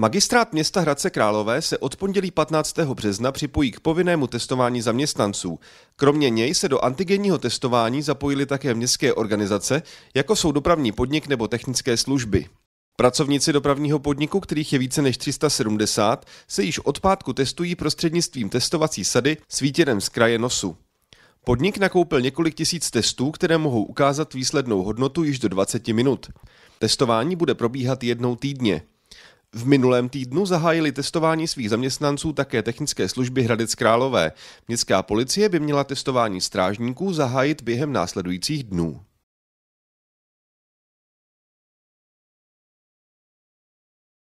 Magistrát města Hradce Králové se od pondělí 15. března připojí k povinnému testování zaměstnanců. Kromě něj se do antigenního testování zapojily také městské organizace, jako jsou dopravní podnik nebo technické služby. Pracovníci dopravního podniku, kterých je více než 370, se již od pátku testují prostřednictvím testovací sady s výtěrem z kraje nosu. Podnik nakoupil několik tisíc testů, které mohou ukázat výslednou hodnotu již do 20 minut. Testování bude probíhat jednou týdně. V minulém týdnu zahájili testování svých zaměstnanců také technické služby Hradec Králové. Městská policie by měla testování strážníků zahájit během následujících dnů.